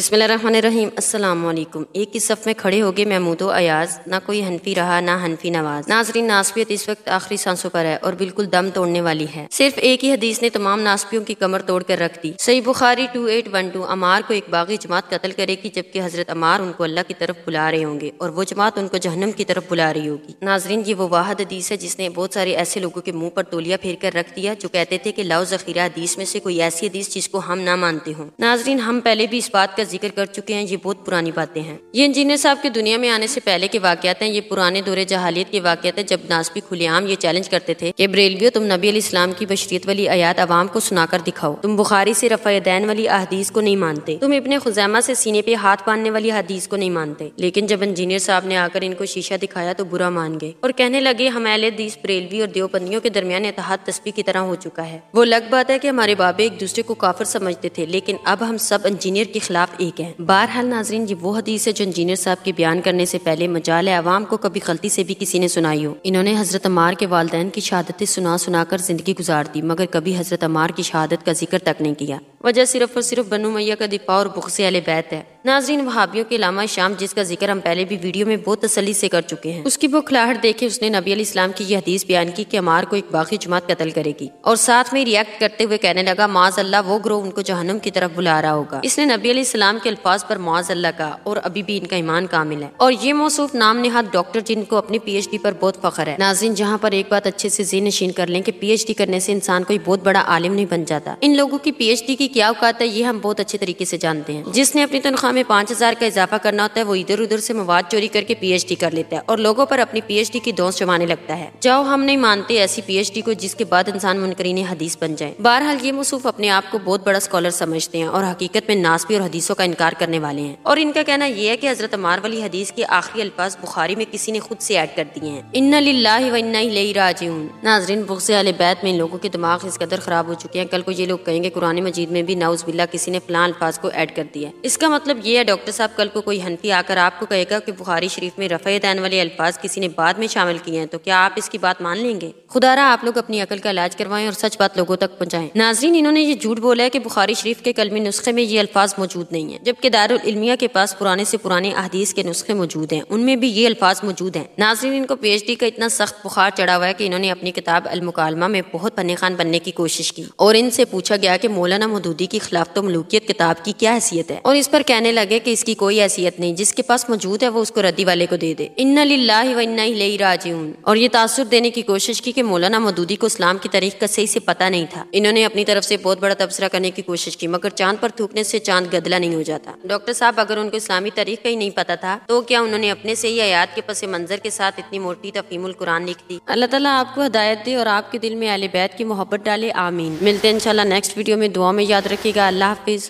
अस्सलाम वालेकुम एक ही सफ़ में खड़े हो गए महमूद अयाज ना कोई हनफी रहा ना हनफी नवाज नाजरीन नासबियत इस वक्त आखिरी सांसों पर है और बिल्कुल दम तोड़ने वाली है सिर्फ एक ही हदीस ने तमाम नासबियों की कमर तोड़ कर रख दी सही बुखारी टू एट वन टू अमार को एक बागी जमात कतल करेगी जबकि हजरत अमार उनको अल्लाह की तरफ बुला रहे होंगे और वो जमात उनको जहनम की तरफ बुला रही होगी नाजरीन ये वो वाहद हदीस है जिसने बहुत सारे ऐसे लोगों के मुँह पर तोलिया फेर कर रख दिया जो कहते थे की लाओ जखीरा हदीस में से कोई ऐसी हदीस जिसको हम ना मानते हो नाजरीन हम पहले भी इस बात का जिक्र कर चुके हैं ये बहुत पुरानी बातें हैं ये इंजीनियर साहब के दुनिया में आने से पहले के वाक़ात हैं ये पुराने दौरे जहालियत के वाक़त हैं जब नासपी खुलेआम ये चैलेंज करते थे कि बरेलवियो तुम नबी इस्लाम की बशरीत वाली आयात आवाम को सुनाकर दिखाओ तुम बुखारी से रफ़ादैन वाली अहदीस को नहीं मानते तुम अपने खुजैमा से सीने पे हाथ बांधने वाली हदीस को नहीं मानते लेकिन जब इंजीनियर साहब ने आकर इनको शीशा दिखाया तो बुरा मान गए और कहने लगे हमारे दीस बरेलवी और देवबंदियों के दरमियान एतहाद तस्वीर की तरह हो चुका है वो लग बात है की हमारे बाबे एक दूसरे को काफर समझते थे लेकिन अब हम सब इंजीनियर के खिलाफ आप एक हैं बहरहाल नाजरीन ये वो हदीस है जो इंजीनियर साहब के बयान करने से पहले मजाल आवाम को कभी गलती से भी किसी ने सुनाई हो इन्होंने हजरत अमार के वाले की शहादतें सुना सुना कर जिंदगी गुजार दी मगर कभी हजरत अमार की शहादत का जिक्र तक नहीं किया वजह सिर्फ और सिर्फ बनु मैया का दिपा और बुखसे अले बैत है नाजरीन वहाबियों के लामा शाम जिसका जिक्र हम पहले भी वीडियो में बहुत तसली से कर चुके हैं उसकी बुखलाहट देखे उसने नबी इस्लाम की यह हदीस बयान की कि अमार को एक बाकी जमात कतल करेगी और साथ में रिएक्ट करते हुए कहने लगा माज अल्लाह वो ग्रोह उनको जहनम की तरफ बुला रहा होगा इसने नबी इस्लाम के अल्फाज पर माज अल्लाह का और अभी भी इनका ईमान कामिल है और ये मौसू नाम नेहाद डॉक्टर जिनको अपनी पी एच डी पर बहुत फखर है नाजिन जहाँ पर एक बात अच्छे से जी नशीन कर लें कि पी एच डी करने से इंसान कोई बहुत बड़ा आलिम नहीं बन जाता इन लोगों की पी एच डी की क्या औकात है ये हम बहुत अच्छे तरीके से जानते हैं जिसने अपनी तनख्वाह हमें पाँच हज़ार का इजाफा करना होता है वो इधर उधर से मवाद चोरी करके पीएचडी कर लेता है और लोगों पर अपनी पीएचडी की दोस्त जमाने लगता है जाओ हम नहीं मानते ऐसी पीएचडी को जिसके बाद इंसान मुनकरीन हदीस बन जाए बहरहाल ये मसूफ अपने आप को बहुत बड़ा स्कॉलर समझते हैं और हकीकत में नासबी और हदीसों का इनकार करने वाले हैं और इनका कहना यह है की हजरत अमार वाली हदीस के आखिरी अल्फाज बुखारी में किसी ने खुद से ऐड कर दिए हैं इन्ना लाला ही नाजरीन बुक्स आल बैत में लोगों के दिमाग इस कदर खराब हो चुके हैं कल को ये लोग कहेंगे कुरानी मजीद में भी नाउज बिल्ला किसी ने फलां अल्फाज को ऐड कर दिया इसका मतलब ये है डॉक्टर साहब कल को कोई हनफी आकर आपको कहेगा कि बुखारी शरीफ में रफ़े दैन वाले अल्फाज किसी ने बाद में शामिल किए हैं तो क्या आप इसकी बात मान लेंगे खुदारा आप लोग अपनी अकल का इलाज करवाएं और सच बात लोगों तक पहुँचाएं नाजरीन इन्होंने ये झूठ बोला है कि बुखारी शरीफ के कलमी नुस्खे में ये अल्फाज मौजूद नहीं है जबकि दारमिया के पास पुराने से पुराने अहदीस के नुस्खे मौजूद हैं उनमें भी ये अल्फाज मौजूद हैं नाजरीन इनको पी एच डी का इतना सख्त बुखार चढ़ा हुआ है कि इन्होंने अपनी किताब अलमुकालमा में बहुत पन्ने खान बनने की कोशिश की और इनसे पूछा गया कि मौलाना मदूदी की तो मलूकियत किताब की क्या हैसियत है और इस पर कहने कहने लगे कि इसकी कोई हैसियत नहीं जिसके पास मौजूद है वो उसको रद्दी वाले को दे दे इन्ना ला व इन्ना ही राजून और ये तासुर देने की कोशिश की कि मौलाना मदूदी को इस्लाम की तारीख का सही से पता नहीं था इन्होंने अपनी तरफ से बहुत बड़ा तबसरा करने की कोशिश की मगर चांद पर थूकने से चांद गदला नहीं हो जाता डॉक्टर साहब अगर उनको इस्लामी तारीख का ही नहीं पता था तो क्या उन्होंने अपने से ही आयात के पसे मंजर के साथ इतनी मोटी तफीमुल कुरान लिख दी अल्लाह तला आपको हदायत दे और आपके दिल में आल बैत की मोहब्बत डाले आमीन मिलते हैं इंशाल्लाह नेक्स्ट वीडियो में दुआ में याद रखिएगा अल्लाह हाफिज़